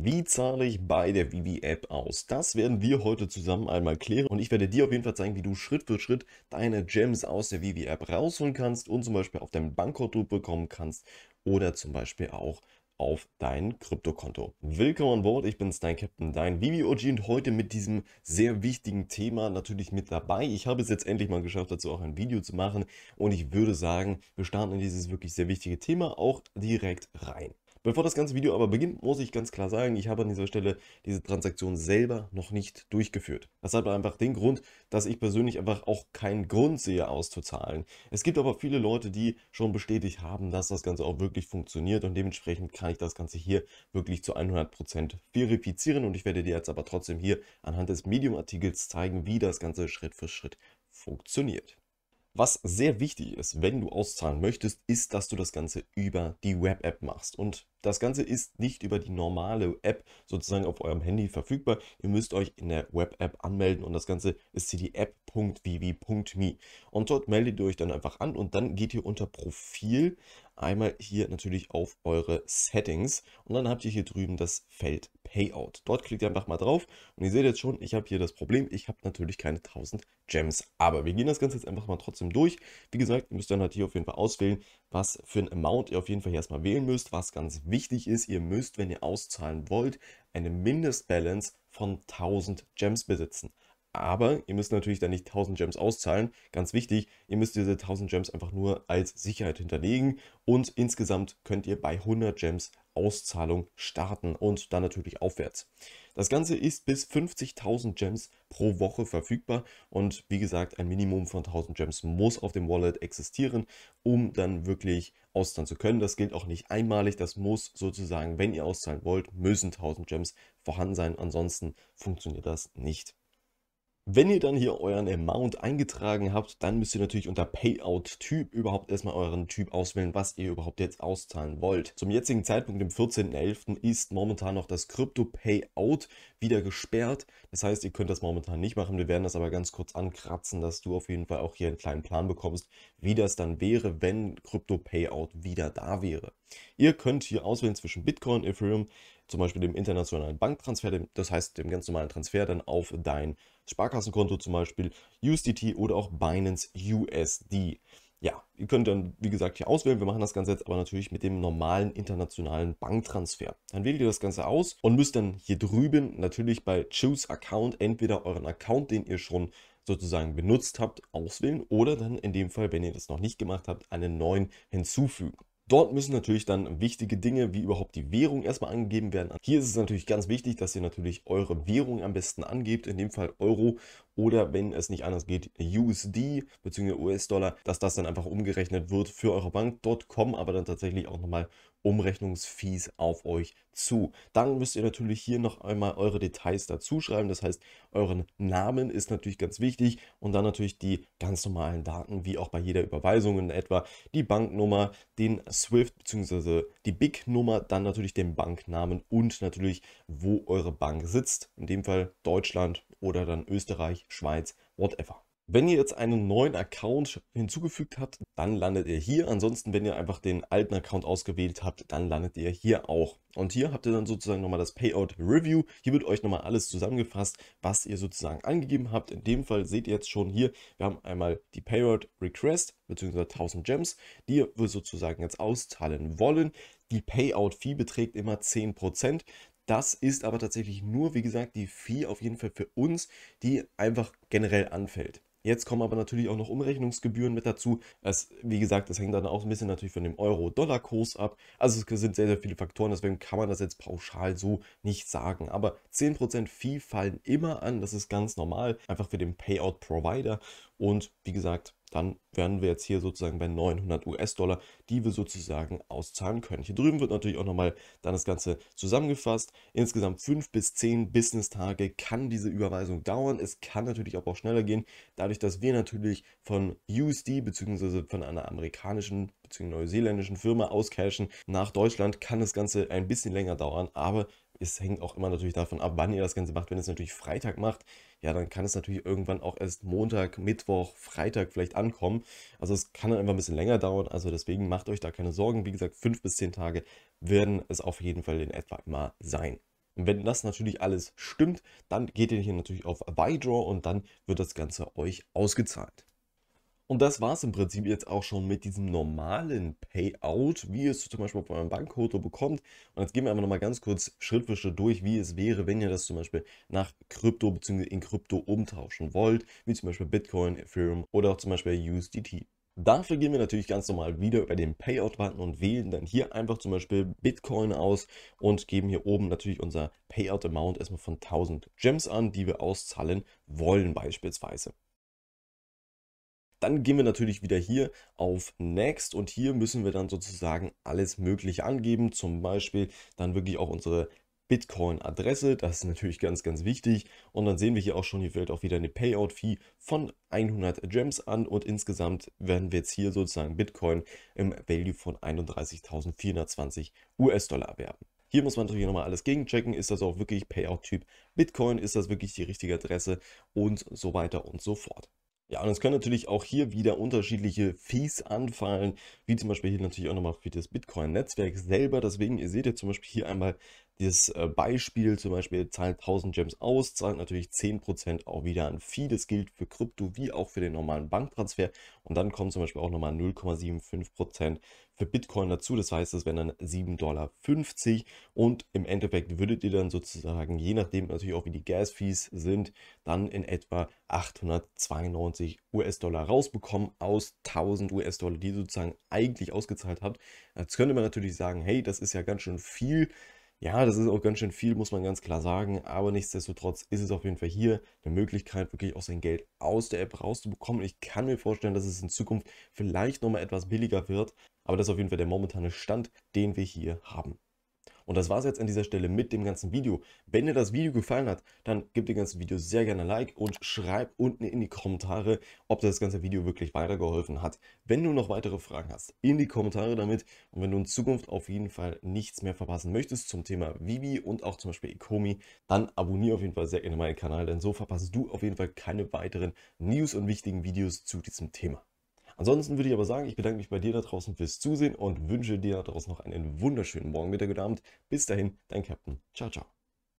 Wie zahle ich bei der Vivi-App aus? Das werden wir heute zusammen einmal klären und ich werde dir auf jeden Fall zeigen, wie du Schritt für Schritt deine Gems aus der Vivi-App rausholen kannst und zum Beispiel auf dein Bankkonto bekommen kannst oder zum Beispiel auch auf dein Kryptokonto. Willkommen an Bord, ich bin's, dein Captain, dein Vivi OG und heute mit diesem sehr wichtigen Thema natürlich mit dabei. Ich habe es jetzt endlich mal geschafft, dazu auch ein Video zu machen und ich würde sagen, wir starten in dieses wirklich sehr wichtige Thema auch direkt rein. Bevor das ganze Video aber beginnt, muss ich ganz klar sagen, ich habe an dieser Stelle diese Transaktion selber noch nicht durchgeführt. Das hat einfach den Grund, dass ich persönlich einfach auch keinen Grund sehe auszuzahlen. Es gibt aber viele Leute, die schon bestätigt haben, dass das Ganze auch wirklich funktioniert und dementsprechend kann ich das Ganze hier wirklich zu 100% verifizieren und ich werde dir jetzt aber trotzdem hier anhand des Medium-Artikels zeigen, wie das Ganze Schritt für Schritt funktioniert. Was sehr wichtig ist, wenn du auszahlen möchtest, ist, dass du das Ganze über die Web-App machst. Und das Ganze ist nicht über die normale App sozusagen auf eurem Handy verfügbar. Ihr müsst euch in der Web-App anmelden und das Ganze ist hier die app.vv.me. Und dort meldet ihr euch dann einfach an und dann geht ihr unter Profil einmal hier natürlich auf eure Settings und dann habt ihr hier drüben das Feld Payout. Dort klickt ihr einfach mal drauf und ihr seht jetzt schon, ich habe hier das Problem, ich habe natürlich keine 1000 Gems, aber wir gehen das Ganze jetzt einfach mal trotzdem durch. Wie gesagt, ihr müsst dann halt hier auf jeden Fall auswählen, was für ein Amount ihr auf jeden Fall erstmal wählen müsst, was ganz Wichtig ist, ihr müsst, wenn ihr auszahlen wollt, eine Mindestbalance von 1000 Gems besitzen. Aber ihr müsst natürlich dann nicht 1000 Gems auszahlen. Ganz wichtig, ihr müsst diese 1000 Gems einfach nur als Sicherheit hinterlegen und insgesamt könnt ihr bei 100 Gems Auszahlung starten und dann natürlich aufwärts. Das Ganze ist bis 50.000 Gems pro Woche verfügbar und wie gesagt, ein Minimum von 1000 Gems muss auf dem Wallet existieren, um dann wirklich auszahlen zu können. Das gilt auch nicht einmalig, das muss sozusagen, wenn ihr auszahlen wollt, müssen 1000 Gems vorhanden sein, ansonsten funktioniert das nicht. Wenn ihr dann hier euren Amount eingetragen habt, dann müsst ihr natürlich unter Payout-Typ überhaupt erstmal euren Typ auswählen, was ihr überhaupt jetzt auszahlen wollt. Zum jetzigen Zeitpunkt, dem 14.11., ist momentan noch das Crypto-Payout wieder gesperrt. Das heißt, ihr könnt das momentan nicht machen. Wir werden das aber ganz kurz ankratzen, dass du auf jeden Fall auch hier einen kleinen Plan bekommst, wie das dann wäre, wenn Crypto-Payout wieder da wäre. Ihr könnt hier auswählen zwischen Bitcoin, Ethereum, zum Beispiel dem internationalen Banktransfer, das heißt dem ganz normalen Transfer dann auf dein Sparkassenkonto, zum Beispiel USDT oder auch Binance USD. Ja, ihr könnt dann, wie gesagt, hier auswählen. Wir machen das Ganze jetzt aber natürlich mit dem normalen internationalen Banktransfer. Dann wählt ihr das Ganze aus und müsst dann hier drüben natürlich bei Choose Account entweder euren Account, den ihr schon sozusagen benutzt habt, auswählen oder dann in dem Fall, wenn ihr das noch nicht gemacht habt, einen neuen hinzufügen. Dort müssen natürlich dann wichtige Dinge wie überhaupt die Währung erstmal angegeben werden. Hier ist es natürlich ganz wichtig, dass ihr natürlich eure Währung am besten angebt, in dem Fall Euro oder wenn es nicht anders geht, USD bzw. US-Dollar, dass das dann einfach umgerechnet wird für eure Bank. Dort kommen aber dann tatsächlich auch nochmal Umrechnungsfees auf euch zu. Dann müsst ihr natürlich hier noch einmal eure Details dazu schreiben. Das heißt, euren Namen ist natürlich ganz wichtig und dann natürlich die ganz normalen Daten, wie auch bei jeder Überweisung in etwa die Banknummer, den SWIFT bzw. die BIC-Nummer, dann natürlich den Banknamen und natürlich, wo eure Bank sitzt. In dem Fall Deutschland, oder dann Österreich, Schweiz, whatever. Wenn ihr jetzt einen neuen Account hinzugefügt habt, dann landet ihr hier. Ansonsten, wenn ihr einfach den alten Account ausgewählt habt, dann landet ihr hier auch. Und hier habt ihr dann sozusagen nochmal das Payout Review. Hier wird euch nochmal alles zusammengefasst, was ihr sozusagen angegeben habt. In dem Fall seht ihr jetzt schon hier, wir haben einmal die Payout Request bzw. 1000 Gems, die wir sozusagen jetzt auszahlen wollen. Die Payout Fee beträgt immer 10%. Das ist aber tatsächlich nur, wie gesagt, die Fee auf jeden Fall für uns, die einfach generell anfällt. Jetzt kommen aber natürlich auch noch Umrechnungsgebühren mit dazu. Es, wie gesagt, das hängt dann auch ein bisschen natürlich von dem Euro-Dollar-Kurs ab. Also es sind sehr, sehr viele Faktoren, deswegen kann man das jetzt pauschal so nicht sagen. Aber 10% Fee fallen immer an, das ist ganz normal, einfach für den Payout-Provider. Und wie gesagt, dann wären wir jetzt hier sozusagen bei 900 US-Dollar, die wir sozusagen auszahlen können. Hier drüben wird natürlich auch nochmal dann das Ganze zusammengefasst. Insgesamt 5 bis 10 Business-Tage kann diese Überweisung dauern. Es kann natürlich aber auch schneller gehen, dadurch, dass wir natürlich von USD bzw. von einer amerikanischen bzw. neuseeländischen Firma auscashen nach Deutschland, kann das Ganze ein bisschen länger dauern, aber es hängt auch immer natürlich davon ab, wann ihr das Ganze macht. Wenn ihr es natürlich Freitag macht, ja, dann kann es natürlich irgendwann auch erst Montag, Mittwoch, Freitag vielleicht ankommen. Also es kann dann einfach ein bisschen länger dauern. Also deswegen macht euch da keine Sorgen. Wie gesagt, fünf bis zehn Tage werden es auf jeden Fall in etwa immer sein. Und wenn das natürlich alles stimmt, dann geht ihr hier natürlich auf Buy Draw und dann wird das Ganze euch ausgezahlt. Und das war es im Prinzip jetzt auch schon mit diesem normalen Payout, wie ihr es zum Beispiel auf eurem Bankkonto bekommt. Und jetzt gehen wir einfach nochmal ganz kurz Schritt für Schritt durch, wie es wäre, wenn ihr das zum Beispiel nach Krypto bzw. in Krypto umtauschen wollt, wie zum Beispiel Bitcoin, Ethereum oder auch zum Beispiel USDT. Dafür gehen wir natürlich ganz normal wieder über den Payout-Button und wählen dann hier einfach zum Beispiel Bitcoin aus und geben hier oben natürlich unser Payout-Amount erstmal von 1000 Gems an, die wir auszahlen wollen beispielsweise. Dann gehen wir natürlich wieder hier auf Next und hier müssen wir dann sozusagen alles Mögliche angeben. Zum Beispiel dann wirklich auch unsere Bitcoin-Adresse. Das ist natürlich ganz, ganz wichtig. Und dann sehen wir hier auch schon, hier fällt auch wieder eine Payout-Fee von 100 Gems an. Und insgesamt werden wir jetzt hier sozusagen Bitcoin im Value von 31.420 US-Dollar erwerben. Hier muss man natürlich nochmal alles gegenchecken. Ist das auch wirklich Payout-Typ Bitcoin? Ist das wirklich die richtige Adresse? Und so weiter und so fort. Ja, und es können natürlich auch hier wieder unterschiedliche Fees anfallen, wie zum Beispiel hier natürlich auch nochmal für das Bitcoin-Netzwerk selber. Deswegen, ihr seht ja zum Beispiel hier einmal das äh, Beispiel zum Beispiel zahlt 1000 Gems aus, zahlt natürlich 10% auch wieder an Fee. Das gilt für Krypto wie auch für den normalen Banktransfer. Und dann kommen zum Beispiel auch nochmal 0,75% für Bitcoin dazu. Das heißt, das wären dann 7,50 Dollar. Und im Endeffekt würdet ihr dann sozusagen, je nachdem natürlich auch wie die Gas-Fees sind, dann in etwa 892 US-Dollar rausbekommen aus 1000 US-Dollar, die ihr sozusagen eigentlich ausgezahlt habt. Jetzt könnte man natürlich sagen, hey, das ist ja ganz schön viel. Ja, das ist auch ganz schön viel, muss man ganz klar sagen. Aber nichtsdestotrotz ist es auf jeden Fall hier eine Möglichkeit, wirklich auch sein Geld aus der App rauszubekommen. ich kann mir vorstellen, dass es in Zukunft vielleicht nochmal etwas billiger wird. Aber das ist auf jeden Fall der momentane Stand, den wir hier haben. Und das war es jetzt an dieser Stelle mit dem ganzen Video. Wenn dir das Video gefallen hat, dann gib dem ganzen Video sehr gerne ein Like und schreib unten in die Kommentare, ob das ganze Video wirklich weitergeholfen hat. Wenn du noch weitere Fragen hast, in die Kommentare damit. Und wenn du in Zukunft auf jeden Fall nichts mehr verpassen möchtest zum Thema Vivi und auch zum Beispiel Ecomi, dann abonniere auf jeden Fall sehr gerne meinen Kanal, denn so verpasst du auf jeden Fall keine weiteren News und wichtigen Videos zu diesem Thema. Ansonsten würde ich aber sagen, ich bedanke mich bei dir da draußen fürs Zusehen und wünsche dir da draußen noch einen wunderschönen Morgen, Mittag und Abend. Bis dahin, dein Captain. Ciao, ciao.